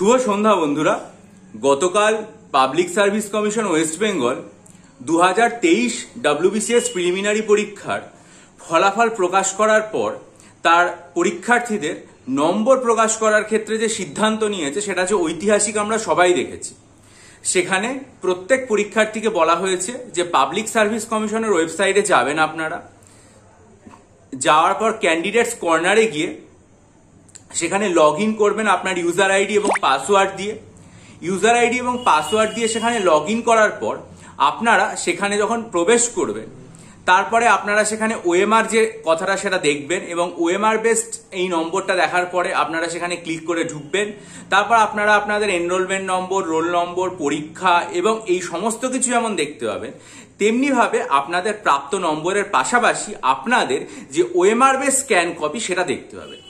শুভ সন্ধ্যা বন্ধুরা গতকাল public service commission West Bengal দু হাজার তেইশ ডাব্লিউবিসিএস প্রিলিমিনারি পরীক্ষার ফলাফল প্রকাশ করার পর তার পরীক্ষার্থীদের নম্বর প্রকাশ করার ক্ষেত্রে যে সিদ্ধান্ত নিয়েছে সেটা যে ঐতিহাসিক আমরা সবাই দেখেছি সেখানে প্রত্যেক পরীক্ষার্থীকে বলা হয়েছে যে পাবলিক সার্ভিস কমিশনের ওয়েবসাইটে যাবেন আপনারা যাওয়ার পর ক্যান্ডিডেটস কর্নারে গিয়ে সেখানে লগ ইন করবেন আপনার ইউজার আইডি এবং পাসওয়ার্ড দিয়ে ইউজার আইডি এবং পাসওয়ার্ড দিয়ে সেখানে লগ ইন করার পর আপনারা সেখানে যখন প্রবেশ করবেন তারপরে আপনারা সেখানে ওএমআর যে কথাটা সেটা দেখবেন এবং ওএমআর বেসড এই নম্বরটা দেখার পরে আপনারা সেখানে ক্লিক করে ঢুকবেন তারপর আপনারা আপনাদের এনরোলমেন্ট নম্বর রোল নম্বর পরীক্ষা এবং এই সমস্ত কিছু যেমন দেখতে পাবেন তেমনিভাবে আপনাদের প্রাপ্ত নম্বরের পাশাপাশি আপনাদের যে ওএমআর বেস স্ক্যান কপি সেটা দেখতে পাবেন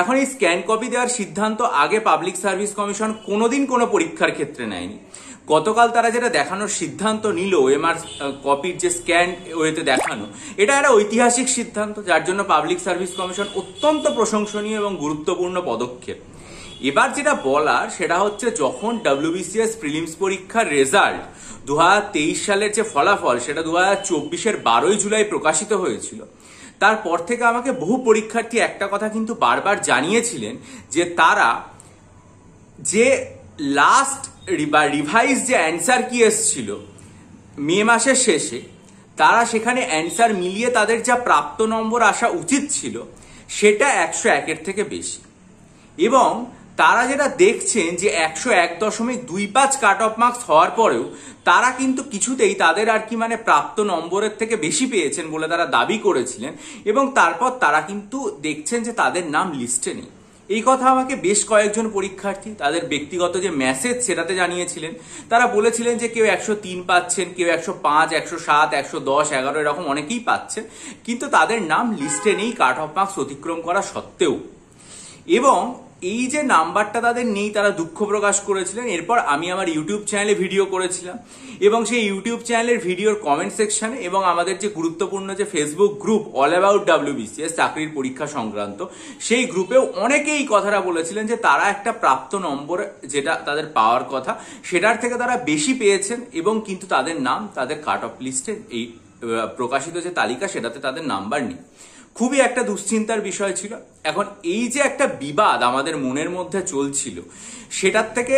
এখন এই স্ক্যান কপি দেওয়ার সিদ্ধান্ত আগে পাবলিক সার্ভিস কমিশন কোনোদিন কোনো পরীক্ষার ক্ষেত্রে নেয়নি গতকাল তারা যেটা দেখানোর সিদ্ধান্ত নিল এমআর কপির যে স্ক্যান ওয়েতে দেখানো এটা একটা ঐতিহাসিক সিদ্ধান্ত যার জন্য পাবলিক সার্ভিস কমিশন অত্যন্ত প্রশংসনীয় এবং গুরুত্বপূর্ণ পদক্ষেপ এবার যেটা বলার সেটা হচ্ছে যখন ডাব্লিউবিসিএস প্রিলিমস পরীক্ষার রেজাল্ট দু সালের যে ফলাফল সেটা দু হাজার চব্বিশের বারোই জুলাই প্রকাশিত হয়েছিল তারপর থেকে আমাকে বহু পরীক্ষার্থী একটা কথা কিন্তু বারবার জানিয়েছিলেন যে তারা যে লাস্ট বা রিভাইজ যে অ্যান্সার কি এসছিল মে মাসের শেষে তারা সেখানে অ্যান্সার মিলিয়ে তাদের যা প্রাপ্ত নম্বর আসা উচিত ছিল সেটা একশো একের থেকে বেশি এবং তারা যেটা দেখছেন যে একশো এক দশমিক দুই পাঁচ কাট অফ মার্কস হওয়ার পরেও তারা কিন্তু কিছুতেই তাদের আর কি মানে প্রাপ্ত নম্বরের থেকে বেশি পেয়েছেন বলে তারা দাবি করেছিলেন এবং তারপর তারা কিন্তু দেখছেন যে তাদের নাম লিস্টে নেই এই কথা আমাকে বেশ কয়েকজন পরীক্ষার্থী তাদের ব্যক্তিগত যে মেসেজ সেটাতে জানিয়েছিলেন তারা বলেছিলেন যে কেউ একশো তিন পাচ্ছেন কেউ একশো পাঁচ একশো সাত একশো দশ এগারো এরকম অনেকেই পাচ্ছেন কিন্তু তাদের নাম লিস্টে নেই কাট অফ মার্কস অতিক্রম করা সত্ত্বেও এবং এই যে নাম্বারটা তাদের নেই তারা দুঃখ প্রকাশ করেছিলেন এরপর আমি আমার ইউটিউব চ্যানেলে ভিডিও করেছিলাম এবং সেই ইউটিউব চ্যানেলের ভিডিওর কমেন্ট সেকশানে এবং আমাদের যে গুরুত্বপূর্ণ যে Facebook group all about WBCS চাকরির পরীক্ষা সংক্রান্ত সেই গ্রুপেও অনেকেই কথাটা বলেছিলেন যে তারা একটা প্রাপ্ত নম্বর যেটা তাদের পাওয়ার কথা সেটার থেকে তারা বেশি পেয়েছেন এবং কিন্তু তাদের নাম তাদের কাট অফ লিস্টে এই প্রকাশিত যে তালিকা সেটাতে তাদের নাম্বার নেই খুবই একটা দুশ্চিন্তার বিষয় ছিল এখন এই যে একটা বিবাদ আমাদের মনের মধ্যে চলছিল সেটার থেকে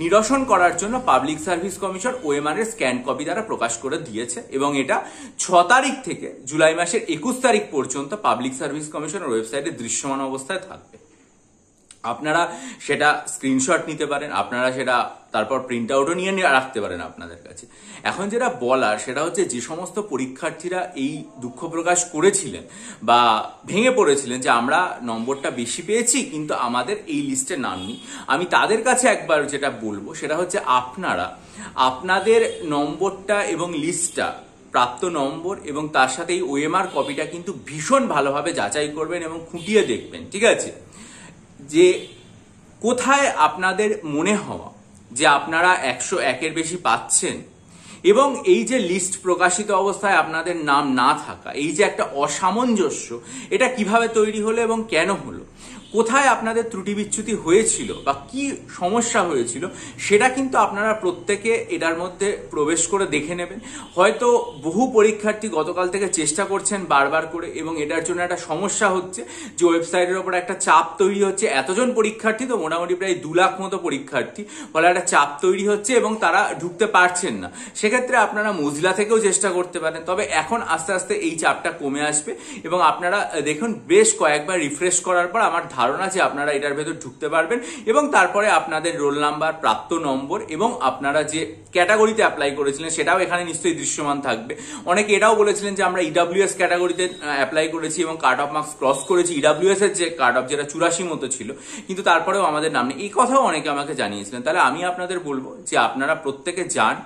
নিরসন করার জন্য পাবলিক সার্ভিস কমিশন ওএমআর এর স্ক্যান কপি দ্বারা প্রকাশ করে দিয়েছে এবং এটা ছ তারিখ থেকে জুলাই মাসের একুশ তারিখ পর্যন্ত পাবলিক সার্ভিস কমিশনের ওয়েবসাইটে দৃশ্যমান অবস্থায় থাকবে আপনারা সেটা স্ক্রিনশট নিতে পারেন আপনারা সেটা তারপর প্রিন্ট আউটও নিয়ে নিয়ে রাখতে পারেন আপনাদের কাছে এখন যেটা বলার সেটা হচ্ছে যে সমস্ত পরীক্ষার্থীরা এই দুঃখ প্রকাশ করেছিলেন বা ভেঙে পড়েছিলেন যে আমরা নম্বরটা বেশি পেয়েছি কিন্তু আমাদের এই লিস্টে নাম নেই আমি তাদের কাছে একবার যেটা বলবো সেটা হচ্ছে আপনারা আপনাদের নম্বরটা এবং লিস্টটা প্রাপ্ত নম্বর এবং তার সাথে এই ওএমআর কপিটা কিন্তু ভীষণ ভালোভাবে যাচাই করবেন এবং খুঁটিয়ে দেখবেন ঠিক আছে যে কোথায় আপনাদের মনে হওয়া যে আপনারা একশো একের বেশি পাচ্ছেন এবং এই যে লিস্ট প্রকাশিত অবস্থায় আপনাদের নাম না থাকা এই যে একটা অসামঞ্জস্য এটা কিভাবে তৈরি হলো এবং কেন হল কোথায় আপনাদের ত্রুটি বিচ্ছুতি হয়েছিল বা কি সমস্যা হয়েছিল সেটা কিন্তু আপনারা প্রত্যেকে এটার মধ্যে প্রবেশ করে দেখে নেবেন হয়তো বহু পরীক্ষার্থী গতকাল থেকে চেষ্টা করছেন বারবার করে এবং এটার জন্য একটা সমস্যা হচ্ছে যে ওয়েবসাইটের ওপর একটা চাপ তৈরি হচ্ছে এতজন পরীক্ষার্থী তো মোটামুটি প্রায় দু লাখ মতো পরীক্ষার্থী ফলে একটা চাপ তৈরি হচ্ছে এবং তারা ঢুকতে পারছেন না সেক্ষেত্রে আপনারা মজলা থেকেও চেষ্টা করতে পারেন তবে এখন আস্তে আস্তে এই চাপটা কমে আসবে এবং আপনারা দেখুন বেশ কয়েকবার রিফ্রেশ করার পর আমার ধারণা যে আপনারা এটার ভেতর ঢুকতে পারবেন এবং তারপরে আপনাদের রোল নাম্বার প্রাপ্ত নম্বর এবং আপনারা যে ক্যাটাগরিতে অ্যাপ্লাই করেছিলেন সেটাও এখানে নিশ্চয়ই দৃশ্যমান থাকবে অনেকে এটাও বলেছিলেন যে আমরা ইডাব্লিউএস e ক্যাটাগরিতে অ্যাপ্লাই করেছি এবং কার্ড অফ মার্কস ক্রস করেছি ইডাব্লিউএস e এর যে কার্ড অফ যেটা চুরাশি মতো ছিল কিন্তু তারপরেও আমাদের নাম নেই এই কথাও অনেকে আমাকে জানিয়েছিলেন তাহলে আমি আপনাদের বলবো যে আপনারা প্রত্যেকে যান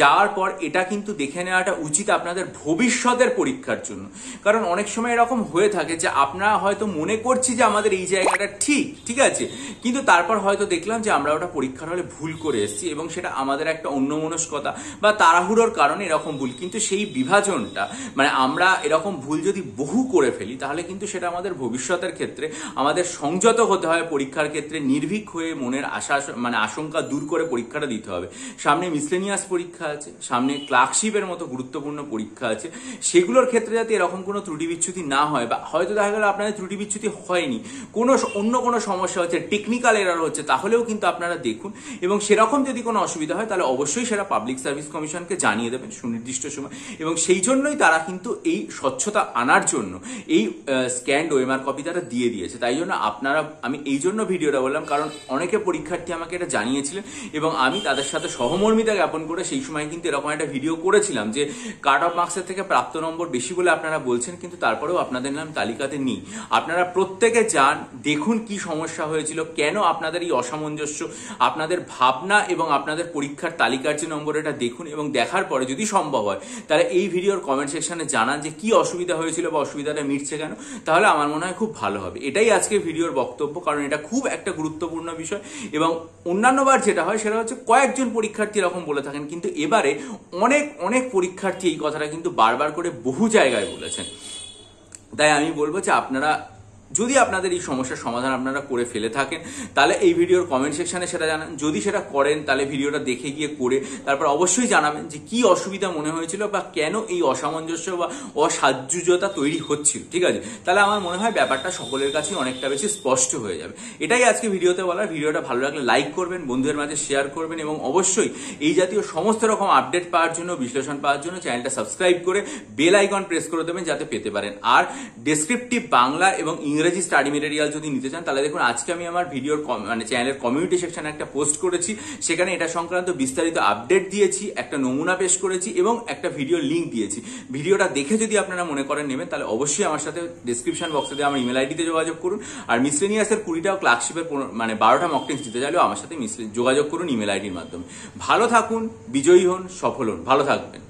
যাওয়ার পর এটা কিন্তু দেখে নেওয়াটা উচিত আপনাদের ভবিষ্যতের পরীক্ষার জন্য কারণ অনেক সময় এরকম হয়ে থাকে যে আপনারা হয়তো মনে করছি যে আমাদের এই যে জায়গাটা ঠিক ঠিক আছে কিন্তু তারপর হয়তো দেখলাম যে আমরা ওটা পরীক্ষার হলে ভুল করে এসেছি এবং সেটা আমাদের একটা অন্যমনস্কতা বা তাড়াহুড়োর কারণে এরকম ভুল কিন্তু সেই বিভাজনটা মানে আমরা এরকম ভুল যদি বহু করে ফেলি তাহলে কিন্তু সেটা আমাদের ভবিষ্যতের ক্ষেত্রে আমাদের সংযত হতে হয় পরীক্ষার ক্ষেত্রে নির্ভীক হয়ে মনের আশা মানে আশঙ্কা দূর করে পরীক্ষাটা দিতে হবে সামনে মিসলেনিয়াস পরীক্ষা আছে সামনে ক্লার্কশিপের মতো গুরুত্বপূর্ণ পরীক্ষা আছে সেগুলোর ক্ষেত্রে যাতে এরকম কোনো ত্রুটি বিচ্ছুতি না হয় বা হয়তো দেখা গেল আপনাদের ত্রুটি বিচ্ছুতি হয়নি কোন কোনো অন্য কোনো সমস্যা হচ্ছে টেকনিক্যাল এরার হচ্ছে তাহলেও কিন্তু আপনারা দেখুন এবং সেরকম যদি কোনো অসুবিধা হয় তাহলে অবশ্যই সেটা পাবলিক সার্ভিস কমিশনকে জানিয়ে দেবেন সুনির্দিষ্ট সময় এবং সেই জন্যই তারা কিন্তু এই স্বচ্ছতা আনার জন্য এই স্ক্যান্ড ওয়েমার কপি তারা দিয়ে দিয়েছে তাই জন্য আপনারা আমি এই জন্য ভিডিওটা বললাম কারণ অনেকে পরীক্ষার্থী আমাকে এটা জানিয়েছিলেন এবং আমি তাদের সাথে সহমর্মিতা জ্ঞাপন করে সেই সময় কিন্তু এরকম একটা ভিডিও করেছিলাম যে কার্ড অফ মার্কসের থেকে প্রাপ্ত নম্বর বেশি বলে আপনারা বলছেন কিন্তু তারপরেও আপনাদের নাম তালিকাতে নেই আপনারা প্রত্যেকে যান দেখুন কি সমস্যা হয়েছিল কেন আপনাদের এই অসামঞ্জস্য আপনাদের ভাবনা এবং আপনাদের পরীক্ষার তালিকার যে নম্বর এটা দেখুন এবং দেখার পরে যদি সম্ভব হয় তাহলে এই ভিডিওর কমেন্ট সেকশানে জানান যে কি অসুবিধা হয়েছিল বা অসুবিধাটা মিটছে কেন তাহলে আমার মনে হয় খুব ভালো হবে এটাই আজকে ভিডিওর বক্তব্য কারণ এটা খুব একটা গুরুত্বপূর্ণ বিষয় এবং অন্যান্যবার যেটা হয় সেটা হচ্ছে কয়েকজন পরীক্ষার্থী এরকম বলে থাকেন কিন্তু এবারে অনেক অনেক পরীক্ষার্থী এই কথাটা কিন্তু বারবার করে বহু জায়গায় বলেছেন তাই আমি বলবো যে আপনারা যদি আপনাদের এই সমস্যার সমাধান আপনারা করে ফেলে থাকেন তাহলে এই ভিডিওর কমেন্ট সেকশানে সেটা জানান যদি সেটা করেন তাহলে ভিডিওটা দেখে গিয়ে করে তারপর অবশ্যই জানাবেন যে কি অসুবিধা মনে হয়েছিল বা কেন এই অসামঞ্জস্য বা অসাহ্যতা তৈরি হচ্ছিল ঠিক আছে তাহলে আমার মনে হয় ব্যাপারটা সকলের কাছে অনেকটা বেশি স্পষ্ট হয়ে যাবে এটাই আজকে ভিডিওতে বলার ভিডিওটা ভালো লাগলে লাইক করবেন বন্ধুদের মাঝে শেয়ার করবেন এবং অবশ্যই এই জাতীয় সমস্ত রকম আপডেট পাওয়ার জন্য বিশ্লেষণ পাওয়ার জন্য চ্যানেলটা সাবস্ক্রাইব করে বেল আইকন প্রেস করে দেবেন যাতে পেতে পারেন আর ডেসক্রিপটিভ বাংলা এবং ইংরেজি ইংরেজি স্টাডি মেটেরিয়াল যদি নিতে চান তাহলে দেখুন আজকে আমি আমার ভিডিওর মানে চ্যানেলের কমিউনিটি সেকশানে একটা পোস্ট করেছি সেখানে এটা সংক্রান্ত বিস্তারিত আপডেট দিয়েছি একটা নমুনা পেশ করেছি এবং একটা ভিডিও লিঙ্ক দিয়েছি ভিডিওটা দেখে যদি আপনারা মনে করেন নেবেন তাহলে অবশ্যই আমার সাথে ডিসক্রিপশন বক্সে দিয়ে আমার ইমেল আইডিতে যোগাযোগ করুন আর মিসলেনিয়াসের কুড়িটাও ক্লার্কশিপের মানে বারোটা মকটেন্স দিতে চাইলেও আমার সাথে মিসলে যোগাযোগ করুন ইমেল আইডির মাধ্যমে ভালো থাকুন বিজয়ী হন সফল হন ভালো থাকবেন